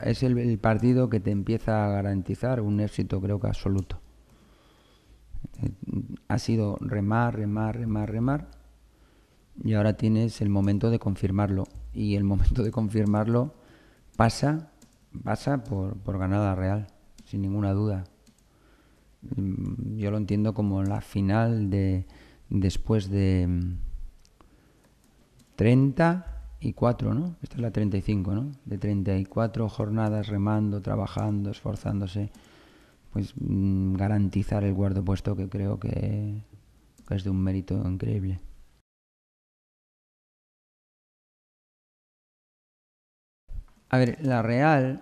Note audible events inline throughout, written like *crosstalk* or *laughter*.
Es el, partido que te empieza a garantizar un éxito, creo que absoluto. Ha sido remar, remar, remar, remar. Y ahora tienes el momento de confirmarlo. Y el momento de confirmarlo pasa, pasa por, por ganada real, sin ninguna duda. Yo lo entiendo como la final de después de 30, y cuatro, ¿no? Esta es la 35, ¿no? De 34 jornadas remando, trabajando, esforzándose, pues mm, garantizar el guardo puesto que creo que, que es de un mérito increíble. A ver, la Real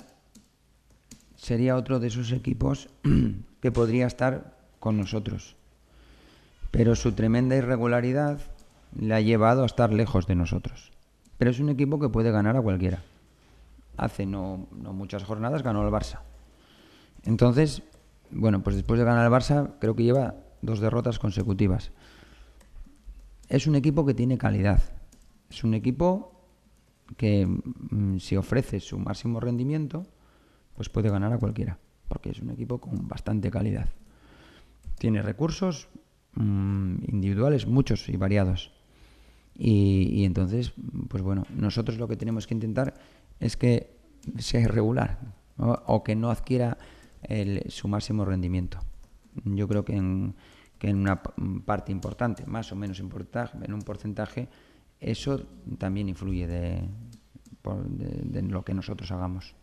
sería otro de esos equipos *clears throat* que podría estar con nosotros. Pero su tremenda irregularidad le ha llevado a estar lejos de nosotros. Pero es un equipo que puede ganar a cualquiera. Hace no, muchas jornadas ganó el Barça. Entonces, bueno, pues después de ganar el Barça, creo que lleva dos derrotas consecutivas. Es un equipo que tiene calidad. Es un equipo que mm, si ofrece su máximo rendimiento, pues puede ganar a cualquiera, porque es un equipo con bastante calidad. Tiene recursos mm, individuales muchos y variados. Y, entonces, pues bueno, nosotros lo que tenemos que intentar es que sea irregular o que no adquiera su máximo rendimiento. Yo creo que en, que en una parte importante, más o menos importante, en un porcentaje, eso también influye de, de lo que nosotros hagamos.